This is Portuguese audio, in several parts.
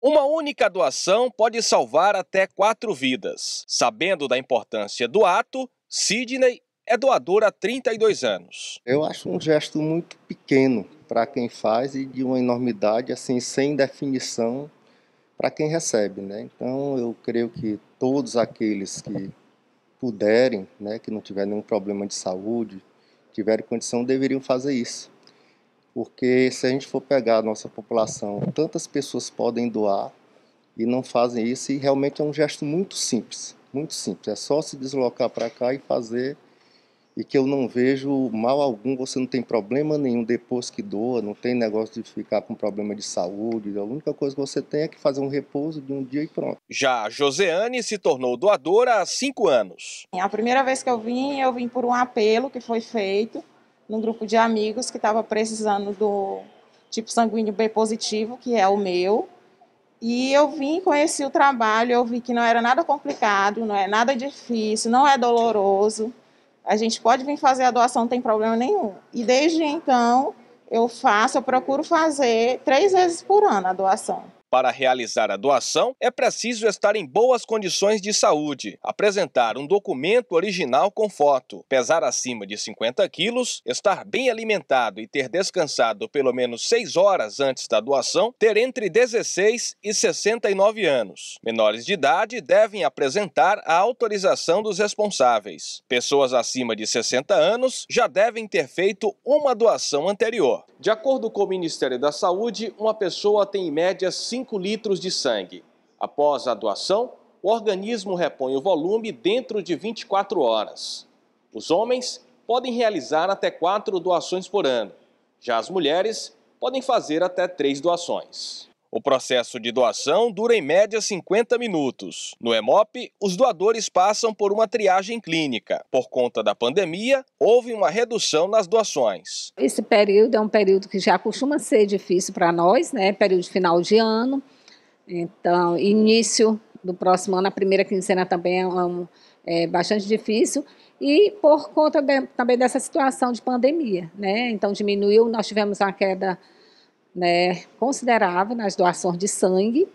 Uma única doação pode salvar até quatro vidas. Sabendo da importância do ato, Sidney é doador há 32 anos. Eu acho um gesto muito pequeno para quem faz e de uma enormidade assim sem definição para quem recebe, né? Então eu creio que todos aqueles que puderem, né, que não tiverem nenhum problema de saúde, tiverem condição, deveriam fazer isso porque se a gente for pegar a nossa população, tantas pessoas podem doar e não fazem isso, e realmente é um gesto muito simples, muito simples. É só se deslocar para cá e fazer, e que eu não vejo mal algum, você não tem problema nenhum depois que doa, não tem negócio de ficar com problema de saúde, a única coisa que você tem é que fazer um repouso de um dia e pronto. Já Joseane se tornou doadora há cinco anos. A primeira vez que eu vim, eu vim por um apelo que foi feito, num grupo de amigos que estava precisando do tipo sanguíneo B positivo, que é o meu. E eu vim, conheci o trabalho, eu vi que não era nada complicado, não é nada difícil, não é doloroso. A gente pode vir fazer a doação, não tem problema nenhum. E desde então, eu faço, eu procuro fazer três vezes por ano a doação. Para realizar a doação, é preciso estar em boas condições de saúde, apresentar um documento original com foto, pesar acima de 50 quilos, estar bem alimentado e ter descansado pelo menos 6 horas antes da doação, ter entre 16 e 69 anos. Menores de idade devem apresentar a autorização dos responsáveis. Pessoas acima de 60 anos já devem ter feito uma doação anterior. De acordo com o Ministério da Saúde, uma pessoa tem em média 5 5 litros de sangue. Após a doação, o organismo repõe o volume dentro de 24 horas. Os homens podem realizar até 4 doações por ano, já as mulheres podem fazer até 3 doações. O processo de doação dura em média 50 minutos. No EMOP, os doadores passam por uma triagem clínica. Por conta da pandemia, houve uma redução nas doações. Esse período é um período que já costuma ser difícil para nós, né? Período de final de ano. Então, início do próximo ano, a primeira quinzena também é, é, um, é bastante difícil. E por conta de, também dessa situação de pandemia, né? Então, diminuiu, nós tivemos uma queda né, considerável nas doações de sangue.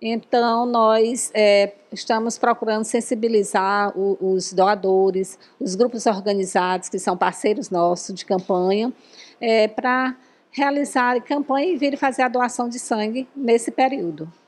Então, nós é, estamos procurando sensibilizar o, os doadores, os grupos organizados que são parceiros nossos de campanha, é, para realizar campanha e vir fazer a doação de sangue nesse período.